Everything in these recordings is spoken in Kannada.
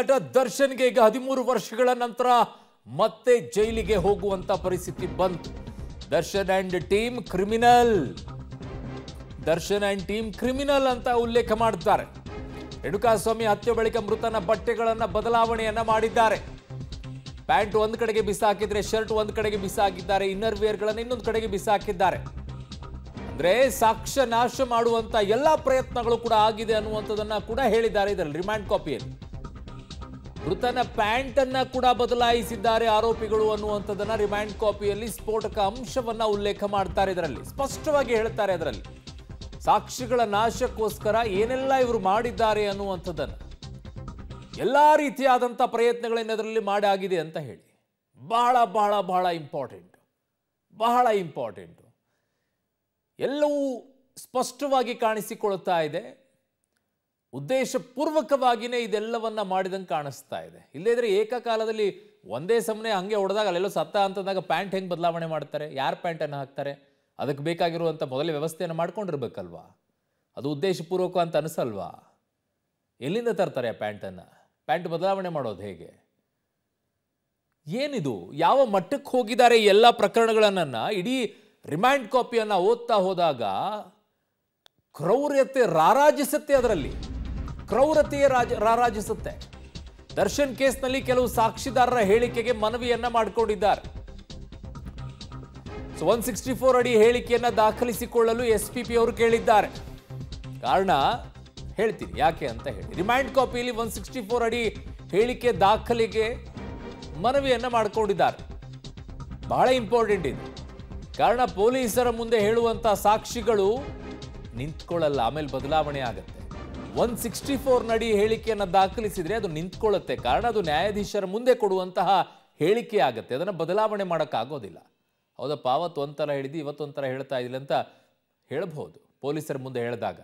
ನಟ ದರ್ಶನ್ಗೆ ಈಗ ಹದಿಮೂರು ವರ್ಷಗಳ ನಂತರ ಮತ್ತೆ ಜೈಲಿಗೆ ಹೋಗುವಂತ ಪರಿಸ್ಥಿತಿ ಬಂತು Darshan and team criminal Darshan and team criminal ಅಂತ ಉಲ್ಲೇಖ ಮಾಡುತ್ತಾರೆ ರೇಣುಕಾಸ್ವಾಮಿ ಹತ್ಯೆ ಬಳಿಕ ಮೃತನ ಬಟ್ಟೆಗಳನ್ನು ಬದಲಾವಣೆಯನ್ನ ಮಾಡಿದ್ದಾರೆ ಪ್ಯಾಂಟ್ ಒಂದು ಕಡೆಗೆ ಬಿಸಾಕಿದ್ರೆ ಶರ್ಟ್ ಒಂದು ಕಡೆಗೆ ಬಿಸಾಕಿದ್ದಾರೆ ಇನ್ನರ್ ವೇರ್ಗಳನ್ನು ಇನ್ನೊಂದು ಕಡೆಗೆ ಬಿಸಾಕಿದ್ದಾರೆ ಅಂದ್ರೆ ಸಾಕ್ಷ್ಯ ನಾಶ ಮಾಡುವಂತ ಎಲ್ಲಾ ಪ್ರಯತ್ನಗಳು ಕೂಡ ಆಗಿದೆ ಅನ್ನುವಂಥದ್ದನ್ನ ಕೂಡ ಹೇಳಿದ್ದಾರೆ ಇದರಲ್ಲಿ ರಿಮ್ಯಾಂಡ್ ಕಾಪಿಯಲ್ಲಿ ಮೃತನ ಪ್ಯಾಂಟ್ ಅನ್ನ ಕೂಡ ಬದಲಾಯಿಸಿದ್ದಾರೆ ಆರೋಪಿಗಳು ಅನ್ನುವಂಥದ್ದನ್ನ ರಿಮ್ಯಾಂಡ್ ಕಾಪಿಯಲ್ಲಿ ಸ್ಫೋಟಕ ಅಂಶವನ್ನ ಉಲ್ಲೇಖ ಮಾಡ್ತಾರೆ ಇದರಲ್ಲಿ ಸ್ಪಷ್ಟವಾಗಿ ಹೇಳ್ತಾರೆ ಅದರಲ್ಲಿ ಸಾಕ್ಷಿಗಳ ನಾಶಕ್ಕೋಸ್ಕರ ಏನೆಲ್ಲ ಇವರು ಮಾಡಿದ್ದಾರೆ ಅನ್ನುವಂಥದ್ದನ್ನು ಎಲ್ಲ ರೀತಿಯಾದಂಥ ಪ್ರಯತ್ನಗಳನ್ನು ಅದರಲ್ಲಿ ಮಾಡಾಗಿದೆ ಅಂತ ಹೇಳಿ ಬಹಳ ಬಹಳ ಬಹಳ ಇಂಪಾರ್ಟೆಂಟ್ ಬಹಳ ಇಂಪಾರ್ಟೆಂಟು ಎಲ್ಲವೂ ಸ್ಪಷ್ಟವಾಗಿ ಕಾಣಿಸಿಕೊಳ್ಳುತ್ತಾ ಇದೆ ಉದ್ದೇಶಪೂರ್ವಕವಾಗಿಯೇ ಇದೆಲ್ಲವನ್ನ ಮಾಡಿದಂಗೆ ಕಾಣಿಸ್ತಾ ಇದೆ ಇಲ್ಲದ್ರೆ ಏಕಕಾಲದಲ್ಲಿ ಒಂದೇ ಸಮನೆ ಹಂಗೆ ಹೊಡೆದಾಗ ಅಲ್ಲೆಲ್ಲೋ ಸತ್ತ ಅಂತಂದಾಗ ಪ್ಯಾಂಟ್ ಹೆಂಗೆ ಬದಲಾವಣೆ ಮಾಡ್ತಾರೆ ಯಾರು ಪ್ಯಾಂಟನ್ನು ಹಾಕ್ತಾರೆ ಅದಕ್ಕೆ ಬೇಕಾಗಿರುವಂಥ ಮೊದಲ ವ್ಯವಸ್ಥೆಯನ್ನು ಮಾಡ್ಕೊಂಡಿರ್ಬೇಕಲ್ವಾ ಅದು ಉದ್ದೇಶಪೂರ್ವಕ ಅಂತ ಅನಿಸಲ್ವಾ ಎಲ್ಲಿಂದ ತರ್ತಾರೆ ಆ ಪ್ಯಾಂಟನ್ನು ಪ್ಯಾಂಟ್ ಬದಲಾವಣೆ ಮಾಡೋದು ಹೇಗೆ ಏನಿದು ಯಾವ ಮಟ್ಟಕ್ಕೆ ಹೋಗಿದ್ದಾರೆ ಈ ಎಲ್ಲ ಪ್ರಕರಣಗಳನ್ನು ಇಡೀ ರಿಮ್ಯಾಂಡ್ ಕಾಪಿಯನ್ನು ಓದ್ತಾ ಹೋದಾಗ ಕ್ರೌರ್ಯತೆ ರಾರಾಜಿಸುತ್ತೆ ಅದರಲ್ಲಿ ಕ್ರೌರತೆಯ ರಾಜ ರಾರಾಜಿಸುತ್ತೆ ದರ್ಶನ್ ಕೇಸ್ನಲ್ಲಿ ಕೆಲವು ಸಾಕ್ಷಿದಾರರ ಹೇಳಿಕೆಗೆ ಮನವಿಯನ್ನ ಮಾಡಿಕೊಂಡಿದ್ದಾರೆ ಸೊ ಒನ್ ಸಿಕ್ಸ್ಟಿ ಫೋರ್ ಅಡಿ ಹೇಳಿಕೆಯನ್ನ ದಾಖಲಿಸಿಕೊಳ್ಳಲು ಎಸ್ ಪಿ ಪಿ ಅವರು ಕೇಳಿದ್ದಾರೆ ಕಾರಣ ಹೇಳ್ತೀನಿ ಯಾಕೆ ಅಂತ ಹೇಳಿ ರಿಮೈಂಡ್ ಕಾಪಿಯಲ್ಲಿ ಒನ್ ಸಿಕ್ಸ್ಟಿ ಫೋರ್ ಅಡಿ ಹೇಳಿಕೆ ದಾಖಲಿಗೆ ಮನವಿಯನ್ನ ಮಾಡಿಕೊಂಡಿದ್ದಾರೆ ಬಹಳ ಇಂಪಾರ್ಟೆಂಟ್ ಇದು ಕಾರಣ ಪೊಲೀಸರ ಮುಂದೆ ಹೇಳುವಂತಹ ಸಾಕ್ಷಿಗಳು ನಿಂತ್ಕೊಳ್ಳಲ್ಲ ಆಮೇಲೆ ಬದಲಾವಣೆ ಆಗುತ್ತೆ ಒನ್ ಸಿಕ್ಸ್ಟಿ ಫೋರ್ ನಡಿ ಹೇಳಿಕೆಯನ್ನು ದಾಖಲಿಸಿದರೆ ಅದು ನಿಂತ್ಕೊಳ್ಳುತ್ತೆ ಕಾರಣ ಅದು ನ್ಯಾಯಾಧೀಶರ ಮುಂದೆ ಕೊಡುವಂತಹ ಹೇಳಿಕೆ ಆಗುತ್ತೆ ಅದನ್ನು ಬದಲಾವಣೆ ಮಾಡೋಕ್ಕಾಗೋದಿಲ್ಲ ಹೌದಪ್ಪ ಅವತ್ತು ಒಂಥರ ಹೇಳಿದ್ದು ಇವತ್ತೊಂಥರ ಹೇಳ್ತಾ ಇದ್ದಿಲ್ಲ ಅಂತ ಹೇಳಬಹುದು ಪೊಲೀಸರ ಮುಂದೆ ಹೇಳಿದಾಗ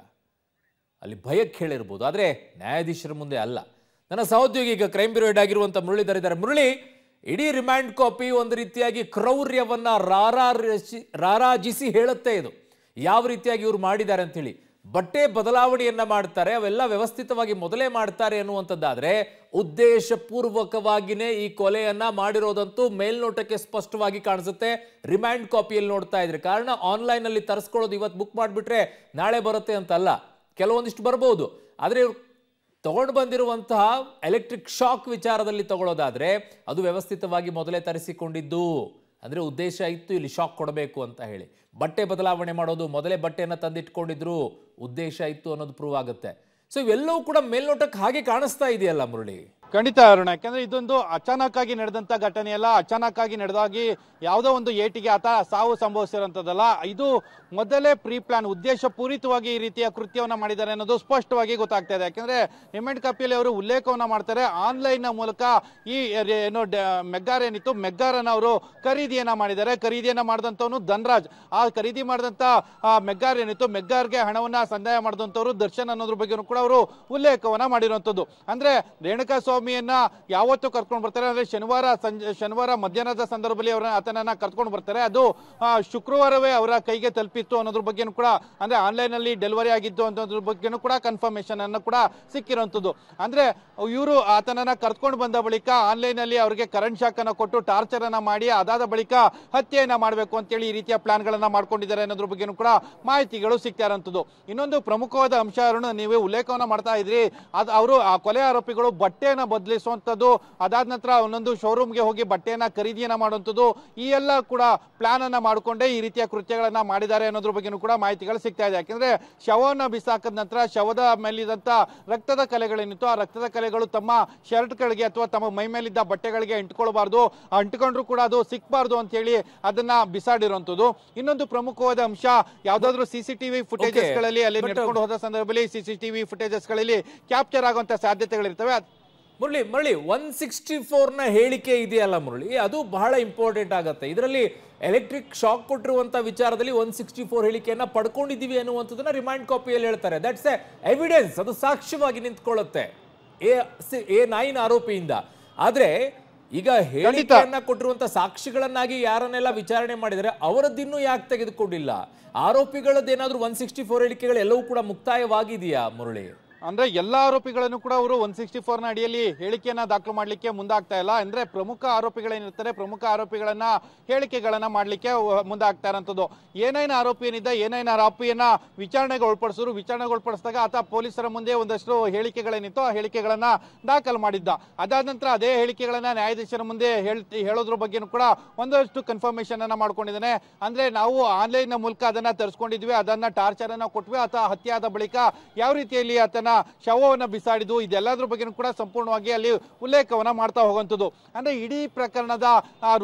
ಅಲ್ಲಿ ಭಯಕ್ಕೆ ಹೇಳಿರ್ಬೋದು ಆದರೆ ನ್ಯಾಯಾಧೀಶರ ಮುಂದೆ ಅಲ್ಲ ನನ್ನ ಸಹೋದ್ಯೋಗಿ ಈಗ ಕ್ರೈಮ್ ಬ್ಯೂರೋ ಆಗಿರುವಂಥ ಮುರಳೀಧರ್ ಇದ್ದಾರೆ ಮುರಳಿ ಇಡೀ ರಿಮ್ಯಾಂಡ್ ಕಾಪಿ ಒಂದು ರೀತಿಯಾಗಿ ಕ್ರೌರ್ಯವನ್ನು ರಾರಾಜಿಸಿ ಹೇಳುತ್ತೆ ಇದು ಯಾವ ರೀತಿಯಾಗಿ ಇವರು ಮಾಡಿದ್ದಾರೆ ಹೇಳಿ ಬಟ್ಟೆ ಬದಲಾವಣೆಯನ್ನ ಮಾಡ್ತಾರೆ ಅವೆಲ್ಲ ವ್ಯವಸ್ಥಿತವಾಗಿ ಮೊದಲೇ ಮಾಡ್ತಾರೆ ಅನ್ನುವಂಥದ್ದಾದ್ರೆ ಉದ್ದೇಶಪೂರ್ವಕವಾಗಿನೇ ಈ ಕೊಲೆಯನ್ನ ಮಾಡಿರೋದಂತೂ ಮೇಲ್ನೋಟಕ್ಕೆ ಸ್ಪಷ್ಟವಾಗಿ ಕಾಣಿಸುತ್ತೆ ರಿಮ್ಯಾಂಡ್ ಕಾಪಿಯಲ್ಲಿ ನೋಡ್ತಾ ಇದ್ರೆ ಕಾರಣ ಆನ್ಲೈನ್ ಅಲ್ಲಿ ತರಿಸ್ಕೊಳ್ಳೋದು ಇವತ್ತು ಬುಕ್ ಮಾಡಿಬಿಟ್ರೆ ನಾಳೆ ಬರುತ್ತೆ ಅಂತಲ್ಲ ಕೆಲವೊಂದಿಷ್ಟು ಬರ್ಬೋದು ಆದರೆ ತಗೊಂಡು ಬಂದಿರುವಂತಹ ಎಲೆಕ್ಟ್ರಿಕ್ ಶಾಕ್ ವಿಚಾರದಲ್ಲಿ ತಗೊಳ್ಳೋದಾದ್ರೆ ಅದು ವ್ಯವಸ್ಥಿತವಾಗಿ ಮೊದಲೇ ತರಿಸಿಕೊಂಡಿದ್ದು ಅಂದರೆ ಉದ್ದೇಶ ಇತ್ತು ಇಲ್ಲಿ ಶಾಕ್ ಕೊಡಬೇಕು ಅಂತ ಹೇಳಿ ಬಟ್ಟೆ ಬದಲಾವಣೆ ಮಾಡೋದು ಮೊದಲೇ ಬಟ್ಟೆಯನ್ನು ತಂದಿಟ್ಕೊಂಡಿದ್ರು ಉದ್ದೇಶ ಇತ್ತು ಅನ್ನೋದು ಪ್ರೂವ್ ಆಗುತ್ತೆ ಸೊ ಇವೆಲ್ಲವೂ ಕೂಡ ಮೇಲ್ನೋಟಕ್ಕೆ ಹಾಗೆ ಕಾಣಿಸ್ತಾ ಇದೆಯಲ್ಲ ಮುರಳಿ ಖಂಡಿತ ಅರುಣ ಯಾಕೆಂದ್ರೆ ಇದೊಂದು ಆಗಿ ನಡೆದಂತ ಘಟನೆ ಅಲ್ಲ ಆಗಿ ನಡೆದಾಗಿ ಯಾವುದೋ ಒಂದು ಏಟಿಗೆ ಆತ ಸಾವು ಸಂಭವಿಸಿರೋಂಥದ್ದಲ್ಲ ಇದು ಮೊದಲೇ ಪ್ರೀ ಪ್ಲಾನ್ ಉದ್ದೇಶ ಪೂರಿತವಾಗಿ ಈ ರೀತಿಯ ಕೃತ್ಯವನ್ನು ಮಾಡಿದ್ದಾರೆ ಅನ್ನೋದು ಸ್ಪಷ್ಟವಾಗಿ ಗೊತ್ತಾಗ್ತಾ ಇದೆ ಯಾಕಂದ್ರೆ ಹೆಮೆಂಟ್ ಕಪಿಲಿ ಅವರು ಉಲ್ಲೇಖವನ್ನ ಮಾಡ್ತಾರೆ ಆನ್ಲೈನ್ ಮೂಲಕ ಈ ಏನು ಮೆಗ್ಗಾರ್ ಏನಿತ್ತು ಮೆಗ್ಗಾರನ್ನ ಅವರು ಖರೀದಿಯನ್ನ ಮಾಡಿದ್ದಾರೆ ಖರೀದಿಯನ್ನ ಮಾಡಿದಂಥವನು ಧನ್ರಾಜ್ ಆ ಖರೀದಿ ಮಾಡಿದಂತ ಮೆಗ್ಗಾರ್ ಏನಿತ್ತು ಮೆಗ್ಗಾರ್ಗೆ ಹಣವನ್ನ ಸಂದಾಯ ಮಾಡಿದಂಥವ್ರು ದರ್ಶನ್ ಅನ್ನೋದ್ರ ಬಗ್ಗೆ ಕೂಡ ಅವರು ಉಲ್ಲೇಖವನ್ನ ಮಾಡಿರುವಂಥದ್ದು ಅಂದ್ರೆ ರೇಣುಕಾ ಸ್ವಾಮಿಯನ್ನ ಯಾವತ್ತು ಕರ್ಕೊಂಡು ಬರ್ತಾರೆ ಅಂದ್ರೆ ಶನಿವಾರ ಸಂಜೆ ಶನಿವಾರ ಮಧ್ಯಾಹ್ನದ ಸಂದರ್ಭದಲ್ಲಿ ಅವರ ಆತನನ್ನ ಕರ್ಕೊಂಡು ಬರ್ತಾರೆ ಅದು ಶುಕ್ರವಾರವೇ ಅವರ ಕೈಗೆ ತಲುಪಿತ್ತು ಅನ್ನೋದ್ರ ಬಗ್ಗೆನೂ ಕೂಡ ಅಂದ್ರೆ ಆನ್ಲೈನ್ ಅಲ್ಲಿ ಡೆಲಿವರಿ ಆಗಿತ್ತು ಅನ್ನೋದ್ರ ಬಗ್ಗೆನೂ ಕೂಡ ಕನ್ಫರ್ಮೇಶನ್ ಅನ್ನು ಕೂಡ ಸಿಕ್ಕಿರೋಂಥದ್ದು ಅಂದ್ರೆ ಇವರು ಆತನನ್ನ ಕರ್ಕೊಂಡು ಬಂದ ಬಳಿಕ ಆನ್ಲೈನ್ ಅಲ್ಲಿ ಅವರಿಗೆ ಕರೆಂಟ್ ಶಾಕ್ ಅನ್ನ ಕೊಟ್ಟು ಟಾರ್ಚರ್ ಅನ್ನ ಮಾಡಿ ಅದಾದ ಬಳಿಕ ಹತ್ಯೆಯನ್ನ ಮಾಡಬೇಕು ಅಂತೇಳಿ ಈ ರೀತಿಯ ಪ್ಲಾನ್ ಗಳನ್ನ ಮಾಡ್ಕೊಂಡಿದ್ದಾರೆ ಅನ್ನೋದ್ರ ಬಗ್ಗೆನೂ ಕೂಡ ಮಾಹಿತಿಗಳು ಸಿಗ್ತಾ ಇರುವಂತದ್ದು ಇನ್ನೊಂದು ಪ್ರಮುಖವಾದ ಅಂಶ ನೀವು ಉಲ್ಲೇಖವನ್ನ ಮಾಡ್ತಾ ಇದ್ರಿ ಅದು ಅವರು ಆ ಕೊಲೆ ಆರೋಪಿಗಳು ಬಟ್ಟೆಯನ್ನು ಬದಲಿಸುವಂಥದ್ದು ಅದಾದ ನಂತರ ಒಂದೊಂದು ಶೋರೂಮ್ಗೆ ಹೋಗಿ ಬಟ್ಟೆಯನ್ನು ಖರೀದಿಯನ್ನು ಮಾಡುವಂಥದ್ದು ಈ ಎಲ್ಲ ಕೂಡ ಪ್ಲಾನನ್ನು ಮಾಡಿಕೊಂಡೇ ಈ ರೀತಿಯ ಕೃತ್ಯಗಳನ್ನು ಮಾಡಿದ್ದಾರೆ ಅನ್ನೋದ್ರ ಬಗ್ಗೆ ಕೂಡ ಮಾಹಿತಿಗಳು ಸಿಗ್ತಾ ಇದೆ ಯಾಕೆಂದರೆ ಶವವನ್ನು ಬಿಸಾಕದ ನಂತರ ಶವದ ಮೇಲಿದ್ದಂಥ ರಕ್ತದ ಕಲೆಗಳೇನಿತ್ತು ಆ ರಕ್ತದ ಕಲೆಗಳು ತಮ್ಮ ಶರ್ಟ್ಗಳಿಗೆ ಅಥವಾ ತಮ್ಮ ಮೈ ಮೇಲಿದ್ದ ಬಟ್ಟೆಗಳಿಗೆ ಅಂಟ್ಕೊಳ್ಬಾರ್ದು ಅಂಟ್ಕೊಂಡ್ರೂ ಕೂಡ ಅದು ಸಿಕ್ಬಾರ್ದು ಅಂತ ಹೇಳಿ ಅದನ್ನ ಬಿಸಾಡಿರುವಂಥದ್ದು ಇನ್ನೊಂದು ಪ್ರಮುಖವಾದ ಅಂಶ ಯಾವ್ದಾದ್ರು ಸಿಸಿಟಿವಿ ಫುಟೇಜಸ್ಗಳಲ್ಲಿ ಅಲ್ಲಿ ನಡ್ಕೊಂಡು ಹೋದ ಸಂದರ್ಭದಲ್ಲಿ ಸಿಸಿಟಿವಿ ಫುಟೇಜಸ್ಗಳಲ್ಲಿ ಕ್ಯಾಪ್ಚರ್ ಆಗುವಂತ ಸಾಧ್ಯತೆಗಳಿರ್ತವೆ ಮುರಳಿ ಮುರಳಿ ಒನ್ ಸಿಕ್ಸ್ಟಿ ಫೋರ್ನ ಹೇಳಿಕೆ ಇದೆಯಲ್ಲ ಮುರಳಿ ಅದು ಬಹಳ ಇಂಪಾರ್ಟೆಂಟ್ ಆಗುತ್ತೆ ಇದರಲ್ಲಿ ಎಲೆಕ್ಟ್ರಿಕ್ ಶಾಕ್ ಕೊಟ್ಟಿರುವಂಥ ವಿಚಾರದಲ್ಲಿ ಒನ್ ಸಿಕ್ಸ್ಟಿ ಫೋರ್ ಹೇಳಿಕೆಯನ್ನು ಪಡ್ಕೊಂಡಿದ್ದೀವಿ ಅನ್ನುವಂಥದ್ದನ್ನು ರಿಮೈಂಡ್ ಕಾಪಿಯಲ್ಲಿ ಹೇಳ್ತಾರೆ ದಟ್ಸ್ ಎ ಎವಿಡೆನ್ಸ್ ಅದು ಸಾಕ್ಷ್ಯವಾಗಿ ನಿಂತ್ಕೊಳ್ಳುತ್ತೆ ಎ ಎ ನೈನ್ ಆರೋಪಿಯಿಂದ ಆದ್ರೆ ಈಗ ಹೇಳಿಕೆಯನ್ನ ಕೊಟ್ಟಿರುವಂತಹ ಸಾಕ್ಷಿಗಳನ್ನಾಗಿ ಯಾರನ್ನೆಲ್ಲ ವಿಚಾರಣೆ ಮಾಡಿದರೆ ಅವರದ್ದಿನ್ನು ಯಾಕೆ ತೆಗೆದುಕೊಂಡಿಲ್ಲ ಆರೋಪಿಗಳದ್ದೇನಾದ್ರೂ ಒನ್ ಸಿಕ್ಸ್ಟಿ ಫೋರ್ ಹೇಳಿಕೆಗಳೆಲ್ಲವೂ ಕೂಡ ಮುಕ್ತಾಯವಾಗಿದೆಯಾ ಮುರಳಿ ಅಂದ್ರೆ ಎಲ್ಲ ಆರೋಪಿಗಳನ್ನು ಕೂಡ ಅವರು ಒನ್ ಸಿಕ್ಸ್ಟಿ ಫೋರ್ನ ಅಡಿಯಲ್ಲಿ ಹೇಳಿಕೆಯನ್ನ ದಾಖಲು ಮಾಡಲಿಕ್ಕೆ ಮುಂದಾಗ್ತಾ ಇಲ್ಲ ಅಂದ್ರೆ ಪ್ರಮುಖ ಆರೋಪಿಗಳೇನಿರ್ತಾರೆ ಪ್ರಮುಖ ಆರೋಪಿಗಳನ್ನ ಹೇಳಿಕೆಗಳನ್ನ ಮಾಡಲಿಕ್ಕೆ ಮುಂದಾಗ್ತಾ ಇರೋಂಥದ್ದು ಏನೇನು ಆರೋಪಿ ಏನಿದ್ದ ಏನೇನು ಆರೋಪಿಯನ್ನು ವಿಚಾರಣೆಗೆ ಒಳಪಡಿಸಿದ್ರು ವಿಚಾರಣೆಗೆ ಒಳಪಡಿಸಿದಾಗ ಆತ ಪೊಲೀಸರ ಮುಂದೆ ಒಂದಷ್ಟು ಹೇಳಿಕೆಗಳೇನಿತ್ತು ಆ ಹೇಳಿಕೆಗಳನ್ನ ದಾಖಲು ಮಾಡಿದ್ದ ಅದಾದ ನಂತರ ಅದೇ ಹೇಳಿಕೆಗಳನ್ನ ನ್ಯಾಯಾಧೀಶರ ಮುಂದೆ ಹೇಳ್ತಿ ಹೇಳೋದ್ರ ಬಗ್ಗೆನೂ ಕೂಡ ಒಂದಷ್ಟು ಕನ್ಫರ್ಮೇಶನ್ ಅನ್ನ ಮಾಡ್ಕೊಂಡಿದ್ದಾನೆ ಅಂದ್ರೆ ನಾವು ಆನ್ಲೈನ್ನ ಮೂಲಕ ಅದನ್ನ ತರಿಸ್ಕೊಂಡಿದ್ವಿ ಟಾರ್ಚರ್ ಅನ್ನ ಕೊಟ್ವಿ ಆತ ಹತ್ಯೆ ಆದ ಬಳಿಕ ಯಾವ ರೀತಿಯಲ್ಲಿ ಆತನ ಶವವನ್ನು ಬಿಸಾಡಿದ್ದು ಇದೆಲ್ಲದರ ಬಗ್ಗೆನೂ ಕೂಡ ಸಂಪೂರ್ಣವಾಗಿ ಅಲ್ಲಿ ಉಲ್ಲೇಖವನ್ನು ಮಾಡ್ತಾ ಹೋಗುವಂಥದ್ದು ಅಂದರೆ ಇಡೀ ಪ್ರಕರಣದ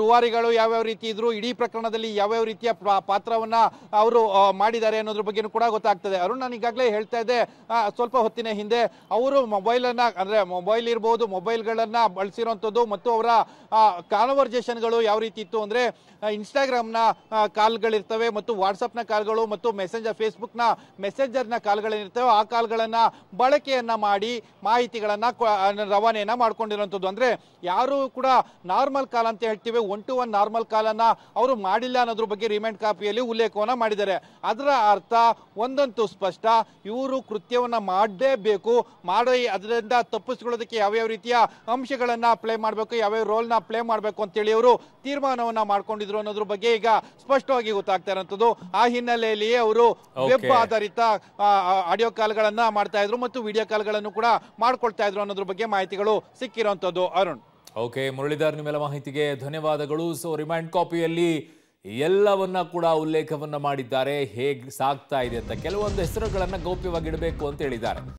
ರೂವಾರಿಗಳು ಯಾವ್ಯಾವ ರೀತಿ ಇದ್ರು ಇಡೀ ಪ್ರಕರಣದಲ್ಲಿ ಯಾವ್ಯಾವ ರೀತಿಯ ಪಾತ್ರವನ್ನು ಅವರು ಮಾಡಿದ್ದಾರೆ ಅನ್ನೋದ್ರ ಬಗ್ಗೆನೂ ಕೂಡ ಗೊತ್ತಾಗ್ತದೆ ಅರುಣ್ ನಾನು ಈಗಾಗಲೇ ಹೇಳ್ತಾ ಇದ್ದೆ ಸ್ವಲ್ಪ ಹೊತ್ತಿನ ಹಿಂದೆ ಅವರು ಮೊಬೈಲನ್ನು ಅಂದರೆ ಮೊಬೈಲ್ ಇರ್ಬೋದು ಮೊಬೈಲ್ಗಳನ್ನು ಬಳಸಿರುವಂತದ್ದು ಮತ್ತು ಅವರ ಕಾನ್ವರ್ಜೇಷನ್ಗಳು ಯಾವ ರೀತಿ ಇತ್ತು ಅಂದರೆ ಇನ್ಸ್ಟಾಗ್ರಾಮ್ನ ಕಾಲ್ಗಳಿರ್ತವೆ ಮತ್ತು ವಾಟ್ಸಪ್ನ ಕಾಲ್ಗಳು ಮತ್ತು ಮೆಸೆಂಜರ್ ಫೇಸ್ಬುಕ್ನ ಮೆಸೆಂಜರ್ನ ಕಾಲ್ಗಳೇನಿರ್ತವೆ ಆ ಕಾಲ್ಗಳನ್ನು ಬಳಕೆಯನ್ನು ಮಾಡಿ ಮಾಹಿತಿಗಳನ್ನು ರವಾನೆಯನ್ನು ಮಾಡಿಕೊಂಡಿರುವಂಥದ್ದು ಅಂದರೆ ಯಾರು ಕೂಡ ನಾರ್ಮಲ್ ಕಾಲ್ ಅಂತ ಹೇಳ್ತೀವಿ ಒನ್ ಟು ಒನ್ ನಾರ್ಮಲ್ ಕಾಲನ್ನು ಅವರು ಮಾಡಿಲ್ಲ ಅನ್ನೋದ್ರ ಬಗ್ಗೆ ರಿಮೈಂಡ್ ಕಾಪಿಯಲ್ಲಿ ಉಲ್ಲೇಖವನ್ನ ಮಾಡಿದ್ದಾರೆ ಅದರ ಅರ್ಥ ಒಂದಂತೂ ಸ್ಪಷ್ಟ ಇವರು ಕೃತ್ಯವನ್ನು ಮಾಡಲೇಬೇಕು ಮಾಡಿ ಅದರಿಂದ ತಪ್ಪಿಸ್ಕೊಳ್ಳೋದಕ್ಕೆ ಯಾವ್ಯಾವ ರೀತಿಯ ಅಂಶಗಳನ್ನು ಪ್ಲೇ ಮಾಡಬೇಕು ಯಾವ್ಯಾವ ರೋಲ್ನ ಪ್ಲೇ ಮಾಡಬೇಕು ಅಂತೇಳಿ ಅವರು ತೀರ್ಮಾನವನ್ನು ಮಾಡ್ಕೊಂಡಿದ್ರು ಅನ್ನೋದ್ರ ಬಗ್ಗೆ ಈಗ ಸ್ಪಷ್ಟವಾಗಿ ಗೊತ್ತಾಗ್ತಾ ಇರೋಂಥದ್ದು ಆ ಹಿನ್ನೆಲೆಯಲ್ಲಿ ಅವರು ವೆಬ್ ಆಧಾರಿತ ಆಡಿಯೋ ಕಾಲ್ಗಳನ್ನು ಮಾಡ್ತಾ ಇದ್ರು ಮತ್ತು ವಿಡಿಯೋ ಕಾಲ್ಗಳನ್ನು ಕೂಡ ಮಾಡ್ಕೊಳ್ತಾ ಇದ್ರು ಅನ್ನೋದ್ರ ಬಗ್ಗೆ ಮಾಹಿತಿಗಳು ಸಿಕ್ಕಿರುವಂತದ್ದು ಅರುಣ್ ಓಕೆ ಮುರಳೀಧರ್ ನಿಮ್ಮೆಲ್ಲ ಮಾಹಿತಿಗೆ ಧನ್ಯವಾದಗಳು ಸೊ ರಿಮೈಂಡ್ ಕಾಪಿಯಲ್ಲಿ ಎಲ್ಲವನ್ನ ಕೂಡ ಉಲ್ಲೇಖವನ್ನ ಮಾಡಿದ್ದಾರೆ ಹೇಗೆ ಸಾಕ್ತಾ ಇದೆ ಅಂತ ಕೆಲವೊಂದು ಹೆಸರುಗಳನ್ನು ಗೌಪ್ಯವಾಗಿಡಬೇಕು ಅಂತ ಹೇಳಿದ್ದಾರೆ